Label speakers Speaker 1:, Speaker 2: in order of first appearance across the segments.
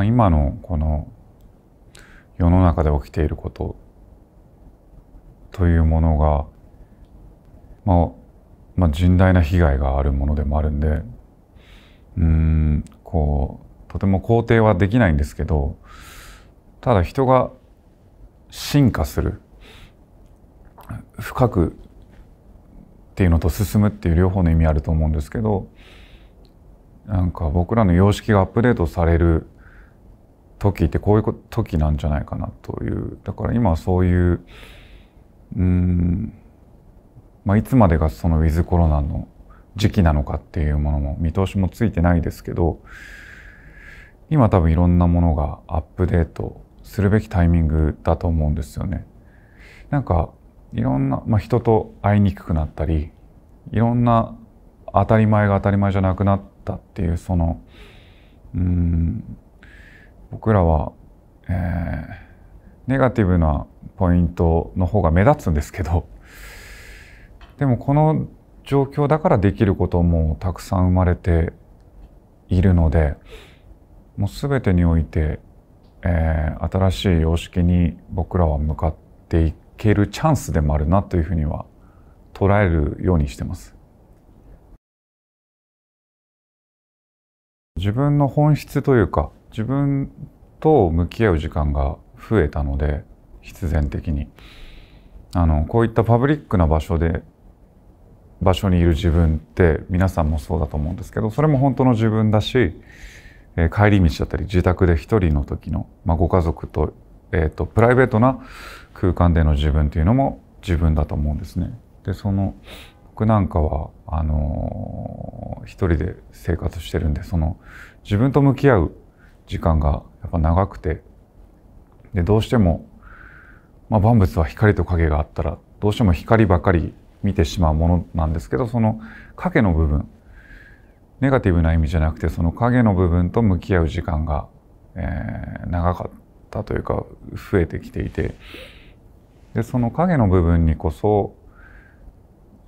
Speaker 1: 今のこの世の中で起きていることというものが、まあ、まあ甚大な被害があるものでもあるんでうんこうとても肯定はできないんですけどただ人が進化する深くっていうのと進むっていう両方の意味あると思うんですけどなんか僕らの様式がアップデートされる時ってこういう時なんじゃないかなというだから今はそういううんまあ、いつまでがそのウィズコロナの時期なのかっていうものも見通しもついてないですけど今多分いろんなものがアップデートするべきタイミングだと思うんですよね。なんかいろんな、まあ、人と会いにくくなったりいろんな当たり前が当たり前じゃなくなったっていうそのうん僕らは、えー、ネガティブなポイントの方が目立つんですけどでもこの状況だからできることもたくさん生まれているのでもう全てにおいて、えー、新しい様式に僕らは向かっていけるチャンスでもあるなというふうには捉えるようにしてます。自分の本質というか自分と向き合う時間が増えたので必然的にあのこういったパブリックな場所で場所にいる自分って皆さんもそうだと思うんですけどそれも本当の自分だし、えー、帰り道だったり自宅で一人の時の、まあ、ご家族と,、えーと、プライベートな空間での自分っていうのも自分だと思うんですね。でその僕なんかはあのー、一人で生活してるんでその自分と向き合う時間がやっぱ長くてでどうしても、まあ、万物は光と影があったらどうしても光ばかり見てしまうものなんですけどその影の部分ネガティブな意味じゃなくてその影の部分と向き合う時間が、えー、長かったというか増えてきていてでその影の部分にこそ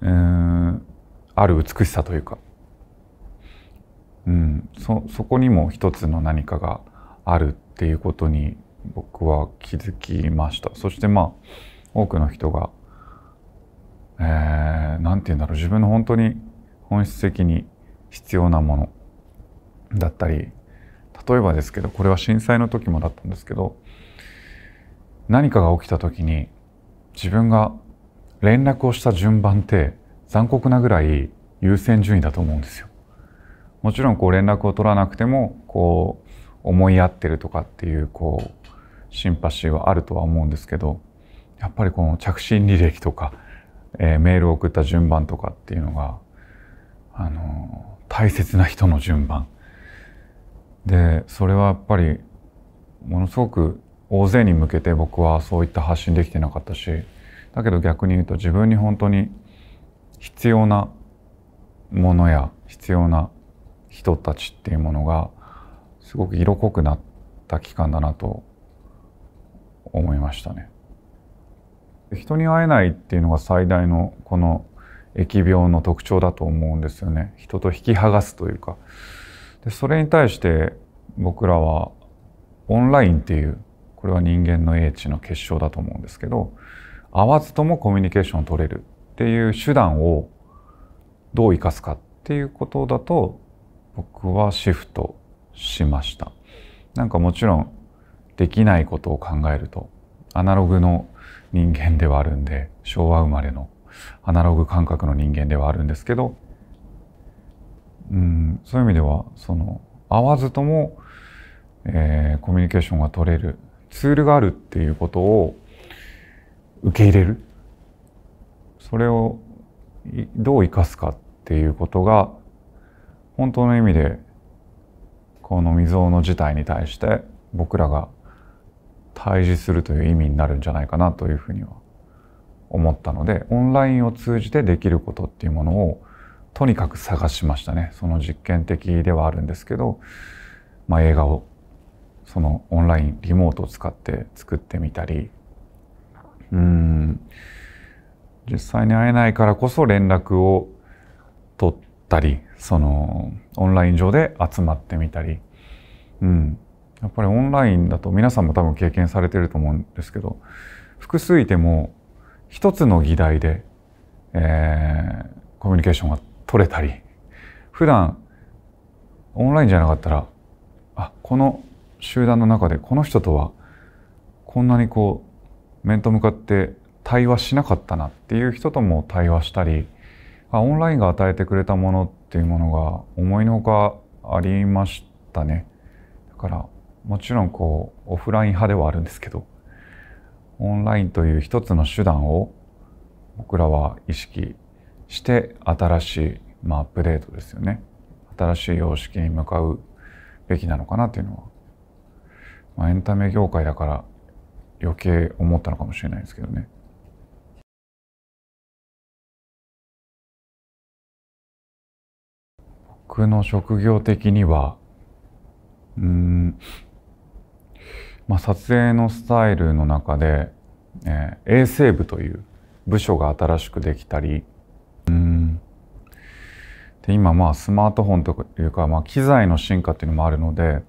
Speaker 1: うんある美しさというかうん、そそこにも一つの何かがあるっていうことに僕は気づきましたそしてまあ多くの人が何、えー、て言うんだろう自分の本当に本質的に必要なものだったり例えばですけどこれは震災の時もだったんですけど何かが起きた時に自分が連絡をした順番って残酷なぐらい優先順位だと思うんですよ。もちろんこう連絡を取らなくてもこう思い合ってるとかっていうこうシンパシーはあるとは思うんですけどやっぱりこの着信履歴とか、えー、メールを送った順番とかっていうのが、あのー、大切な人の順番でそれはやっぱりものすごく大勢に向けて僕はそういった発信できてなかったしだけど逆に言うと自分に本当に必要なものや必要な人たちっていうものがすごく色濃くなった期間だなと思いましたね。人に会えないっていうのが最大のこの疫病の特徴だと思うんですよね。人と引き剥がすというか。でそれに対して僕らはオンラインっていうこれは人間の英知の結晶だと思うんですけど会わずともコミュニケーションを取れるっていう手段をどう生かすかっていうことだと僕はシフトしましたなんかもちろんできないことを考えるとアナログの人間ではあるんで昭和生まれのアナログ感覚の人間ではあるんですけどうんそういう意味ではその合わずとも、えー、コミュニケーションが取れるツールがあるっていうことを受け入れるそれをどう生かすかっていうことが本当の意味でこの未曾有の事態に対して僕らが対峙するという意味になるんじゃないかなというふうには思ったのでオンラインを通じてできることっていうものをとにかく探しましたねその実験的ではあるんですけど、まあ、映画をそのオンラインリモートを使って作ってみたりうん実際に会えないからこそ連絡を取ったりそのオンライン上で集まってみたり、うん、やっぱりオンラインだと皆さんも多分経験されてると思うんですけど複数いても一つの議題で、えー、コミュニケーションが取れたり普段オンラインじゃなかったらあこの集団の中でこの人とはこんなにこう面と向かって対話しなかったなっていう人とも対話したりオンラインが与えてくれたものっていうものが思いのほかありましたねだからもちろんこうオフライン派ではあるんですけどオンラインという一つの手段を僕らは意識して新しい、まあ、アップデートですよね新しい様式に向かうべきなのかなというのは、まあ、エンタメ業界だから余計思ったのかもしれないですけどね。僕の職業的にはうんまあ、撮影のスタイルの中で、えー、衛生部という部署が新しくできたりうんで今まあスマートフォンというか、まあ、機材の進化っていうのもあるので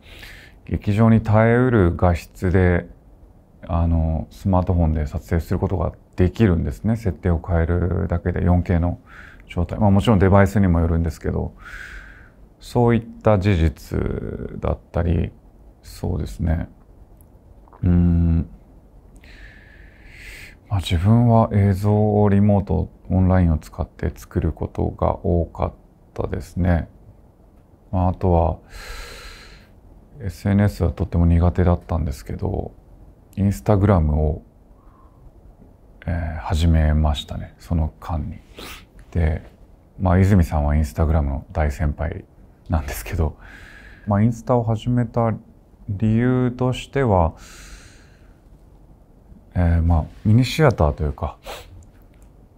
Speaker 1: 劇場に耐えうる画質であのスマートフォンで撮影することができるんですね設定を変えるだけで 4K の状態、まあ、もちろんデバイスにもよるんですけどそういった事実だったりそうですねうんまあ、自分は映像をリモートオンラインを使って作ることが多かったですね、まあ、あとは SNS はとっても苦手だったんですけどインスタグラムを、えー、始めましたねその間にでまあ泉さんはインスタグラムの大先輩なんですけど、まあ、インスタを始めた理由としては、えー、まあミニシアターというか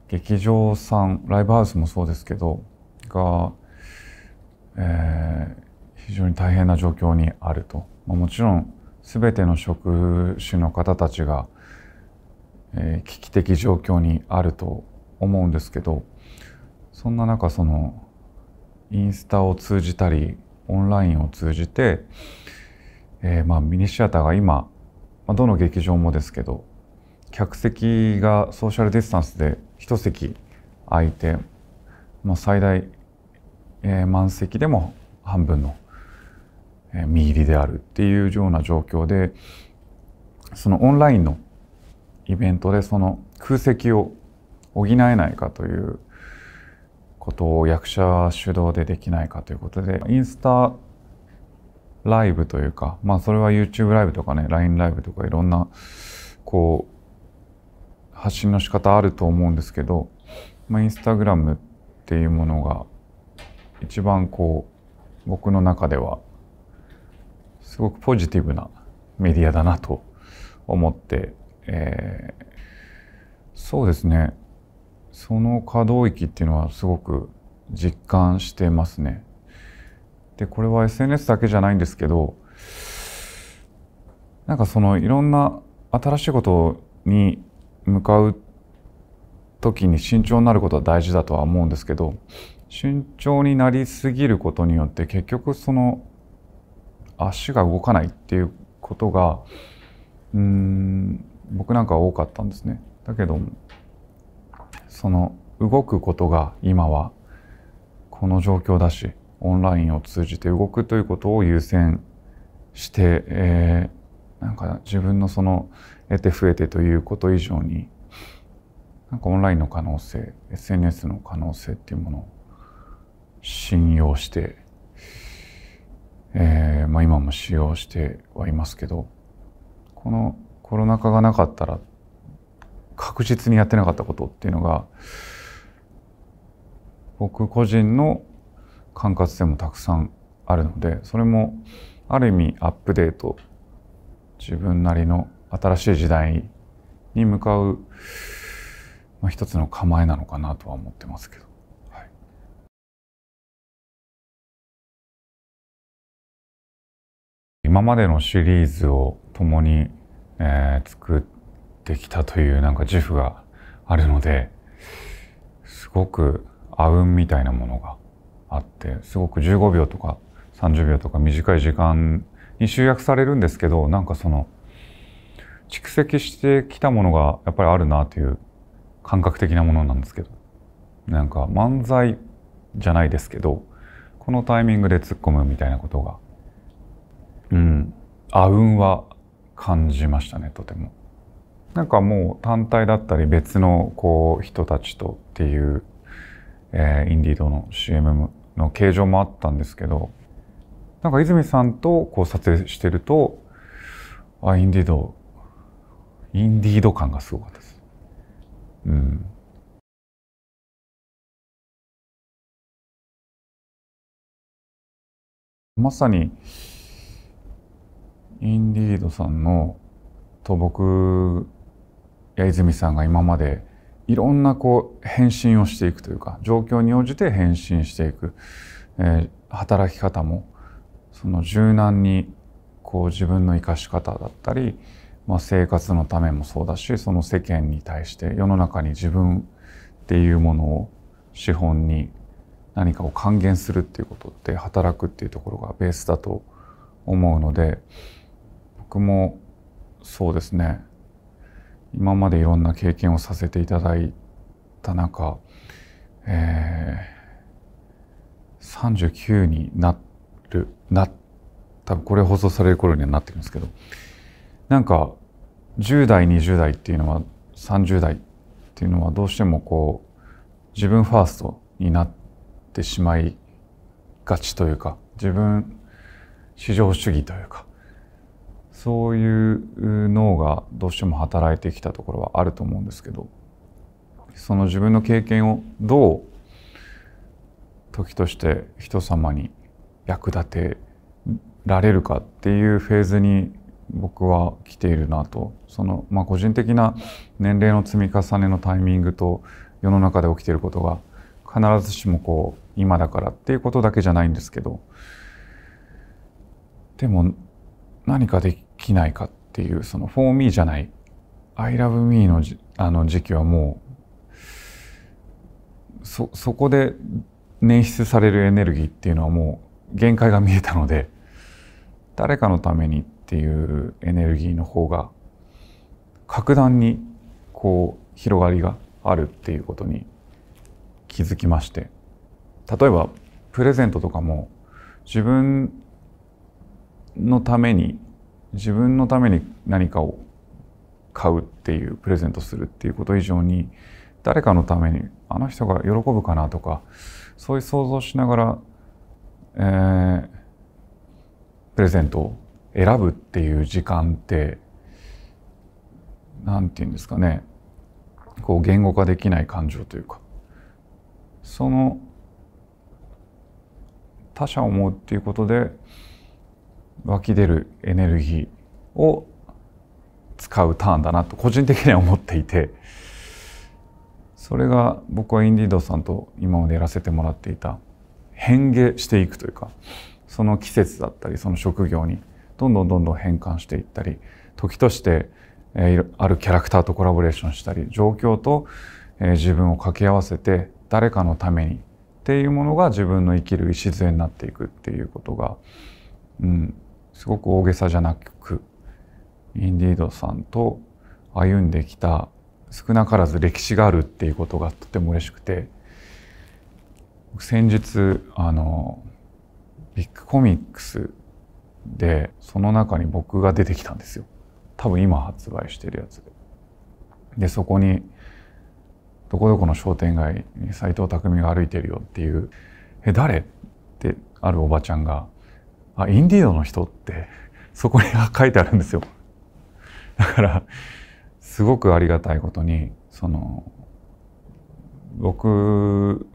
Speaker 1: 劇場さんライブハウスもそうですけどが、えー、非常に大変な状況にあると、まあ、もちろん全ての職種の方たちが、えー、危機的状況にあると思うんですけどそんな中そのインスタを通じたりオンラインを通じて、えー、まあミニシアターが今、まあ、どの劇場もですけど客席がソーシャルディスタンスで1席空いて、まあ、最大、えー、満席でも半分の、えー、見入りであるっていうような状況でそのオンラインのイベントでその空席を補えないかということを役者主導でできないかということでインスタライブというかまあそれは YouTube ライブとかね LINE ライブとかいろんなこう発信の仕方あると思うんですけど、まあ、インスタグラムっていうものが一番こう僕の中ではすごくポジティブなメディアだなと思って、えー、そうですねその可動域っていうのはすごく実感してますね。でこれは SNS だけじゃないんですけどなんかそのいろんな新しいことに向かう時に慎重になることは大事だとは思うんですけど慎重になりすぎることによって結局その足が動かないっていうことがうん僕なんかは多かったんですね。だけどその動くことが今はこの状況だしオンラインを通じて動くということを優先して、えー、なんか自分のその得て増えてということ以上になんかオンラインの可能性 SNS の可能性っていうものを信用して、えーまあ、今も使用してはいますけどこのコロナ禍がなかったら確実にやってなかったことっていうのが僕個人の管轄でもたくさんあるのでそれもある意味アップデート自分なりの新しい時代に向かう、まあ、一つの構えなのかなとは思ってますけど。今までのシリーズを共に、えー、作っってきたというなんか自負があるので、すごくあうんみたいなものがあって、すごく15秒とか30秒とか短い時間に集約されるんですけど、なんかその、蓄積してきたものがやっぱりあるなという感覚的なものなんですけど、なんか漫才じゃないですけど、このタイミングで突っ込むみたいなことが、うん、あうんは感じましたね、とても。なんかもう単体だったり別のこう人たちとっていう、えー、インディードの CM の形状もあったんですけどなんか泉さんとこう撮影してるとあインディードインディード感がすごかったです。うんまさにインディードさんのと僕矢泉さんが今までいろんなこう返信をしていくというか状況に応じて返信していく、えー、働き方もその柔軟にこう自分の生かし方だったり、まあ、生活のためもそうだしその世間に対して世の中に自分っていうものを資本に何かを還元するっていうことって働くっていうところがベースだと思うので僕もそうですね今までいろんな経験をさせていただいた中、えー、39になるな多分これ放送される頃にはなってるんですけどなんか10代20代っていうのは30代っていうのはどうしてもこう自分ファーストになってしまいがちというか自分至上主義というかそういう脳がどうしても働いてきたところはあると思うんですけどその自分の経験をどう時として人様に役立てられるかっていうフェーズに僕は来ているなとその、まあ、個人的な年齢の積み重ねのタイミングと世の中で起きていることが必ずしもこう今だからっていうことだけじゃないんですけどでも何かできないかっていうその「for me」じゃない「I love me の」あの時期はもうそそこで捻出されるエネルギーっていうのはもう限界が見えたので誰かのためにっていうエネルギーの方が格段にこう広がりがあるっていうことに気づきまして例えばプレゼントとかも自分のために自分のために何かを買うっていうプレゼントするっていうこと以上に誰かのためにあの人が喜ぶかなとかそういう想像しながら、えー、プレゼントを選ぶっていう時間って何て言うんですかねこう言語化できない感情というかその他者を思うっていうことで湧き出るエネルギーを使うターンだなと個人的には思っていてそれが僕はインディードさんと今までやらせてもらっていた変化していくというかその季節だったりその職業にどんどんどんどん変換していったり時としてあるキャラクターとコラボレーションしたり状況と自分を掛け合わせて誰かのためにっていうものが自分の生きる礎になっていくっていうことが、うん、すごく大げさじゃなくインディードさんと歩んできた少なからず歴史があるっていうことがとても嬉しくて先日あのビッグコミックスでその中に僕が出てきたんですよ多分今発売してるやつで。でそこに「どこどこの商店街に斎藤工が歩いてるよ」っていう「え誰?」ってあるおばちゃんがあインディードの人ってそこに書いてあるんですよ。だからすごくありがたいことにその僕っ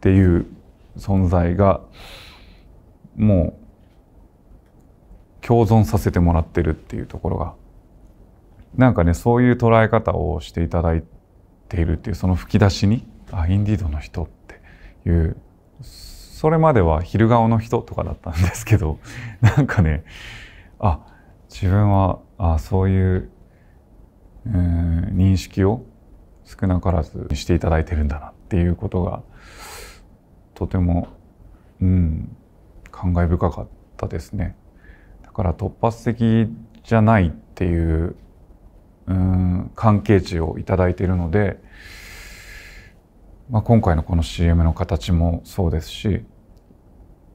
Speaker 1: ていう存在がもう共存させてもらってるっていうところがなんかねそういう捉え方をしていただいているっていうその吹き出しにあインディードの人っていうそれまでは昼顔の人とかだったんですけど なんかねあ自分はあそういううん認識を少なからずしていただいてるんだなっていうことがとても、うん、感慨深かったですね。だから突発的じゃないっていううん関係値を頂いているので、まあ、今回のこの CM の形もそうですし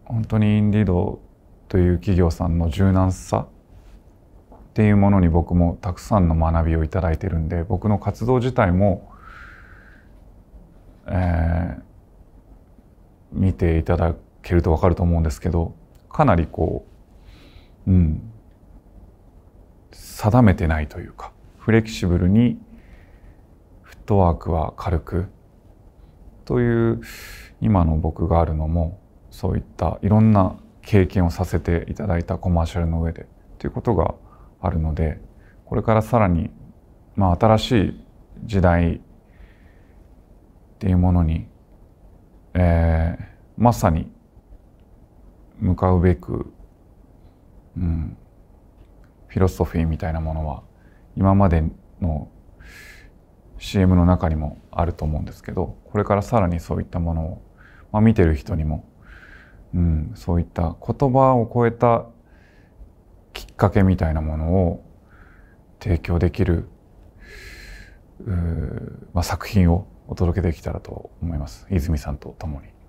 Speaker 1: 本当にインディードという企業さんの柔軟さっていうものに僕もたくさんの学びを頂いてるんで僕の活動自体も、えー、見ていただけると分かると思うんですけどかなりこう、うん、定めてないというかフレキシブルにフットワークは軽くという今の僕があるのもそういったいろんな経験をさせていただいたコマーシャルの上でということがあるのでこれからさらに、まあ、新しい時代っていうものに、えまさに向かうべく、うん、フィロソフィーみたいなものは今までの CM の中にもあると思うんですけどこれからさらにそういったものを、まあ、見てる人にも、うん、そういった言葉を超えたきっかけみたいなものを提供できるまあ、作品をお届けできたらと思います泉さんと共に。